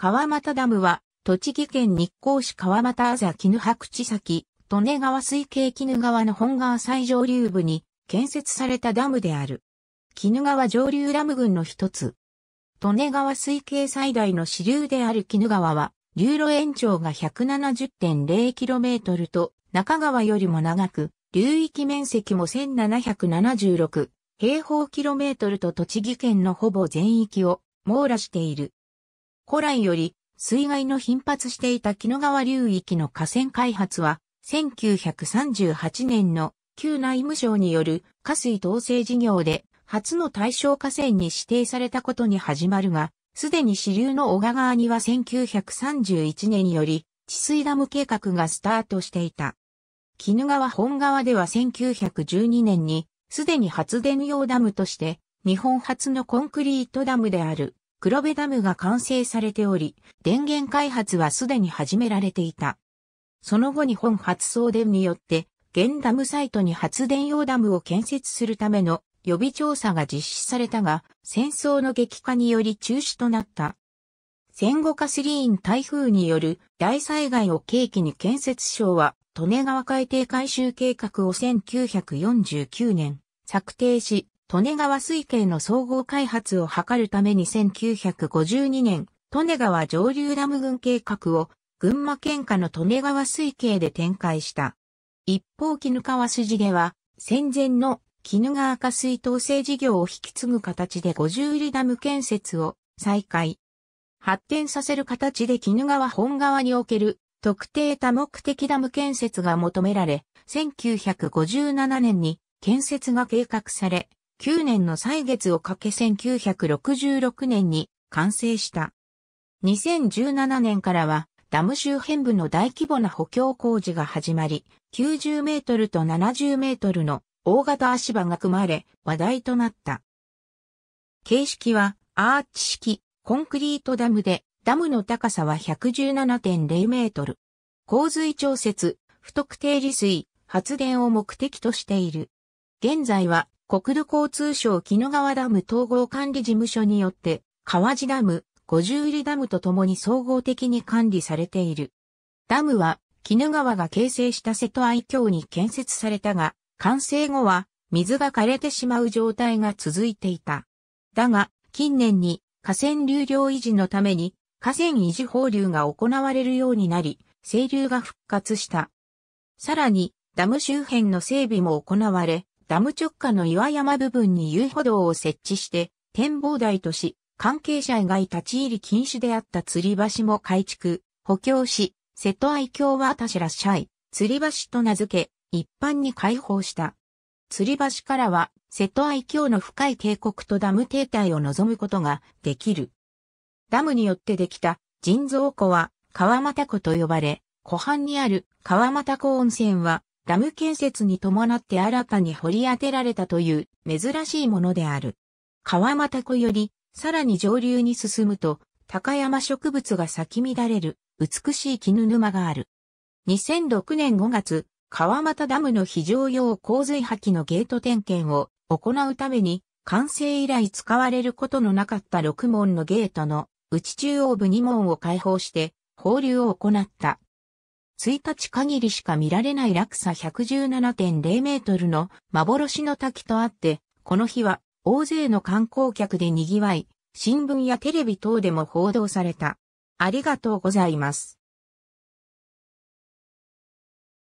川又ダムは、栃木県日光市川又あざ絹白地先、利根川水系絹川の本川最上流部に建設されたダムである。絹川上流ダム群の一つ。利根川水系最大の支流である絹川は、流路延長が 170.0km と、中川よりも長く、流域面積も1776平方キロメートルと栃木県のほぼ全域を網羅している。古来より水害の頻発していた木の川流域の河川開発は、1938年の旧内務省による河水統制事業で初の対象河川に指定されたことに始まるが、すでに支流の小川川には1931年より治水ダム計画がスタートしていた。絹川本川では1912年にすでに発電用ダムとして日本初のコンクリートダムである黒部ダムが完成されており、電源開発はすでに始められていた。その後日本発送電によって、現ダムサイトに発電用ダムを建設するための予備調査が実施されたが、戦争の激化により中止となった。戦後カスリーン台風による大災害を契機に建設省は、利根川海底改修計画を1949年策定し、利根川水系の総合開発を図るために1952年、利根川上流ダム群計画を群馬県下の利根川水系で展開した。一方、絹川筋では、戦前の絹川下水統制事業を引き継ぐ形で50里ダム建設を再開。発展させる形で絹川本川における特定多目的ダム建設が求められ、1957年に建設が計画され、9年の歳月をかけ1966年に完成した。2017年からはダム周辺部の大規模な補強工事が始まり、90メートルと70メートルの大型足場が組まれ話題となった。形式はアーチ式コンクリートダムでダムの高さは117.0メートル。洪水調節、不特定利水、発電を目的としている。現在は国土交通省木野川ダム統合管理事務所によって、川地ダム、五十入ダムとともに総合的に管理されている。ダムは、木野川が形成した瀬戸愛郷に建設されたが、完成後は、水が枯れてしまう状態が続いていた。だが、近年に河川流量維持のために河川維持放流が行われるようになり、清流が復活した。さらに、ダム周辺の整備も行われ、ダム直下の岩山部分に遊歩道を設置して展望台とし、関係者以外立ち入り禁止であった吊り橋も改築、補強し、瀬戸愛京は私らゃい、吊り橋と名付け、一般に開放した。吊り橋からは、瀬戸愛京の深い渓谷とダム停滞を望むことができる。ダムによってできた人造湖は川又湖と呼ばれ、湖畔にある川又湖温泉はダム建設に伴って新たに掘り当てられたという珍しいものである。川又湖よりさらに上流に進むと高山植物が咲き乱れる美しい絹沼がある。2006年5月、川又ダムの非常用洪水破棄のゲート点検を行うために完成以来使われることのなかった6門のゲートの内中央部2門を開放して放流を行った。1日限りしか見られない落差117.0メートルの幻の滝とあって、この日は大勢の観光客で賑わい、新聞やテレビ等でも報道された。ありがとうございます。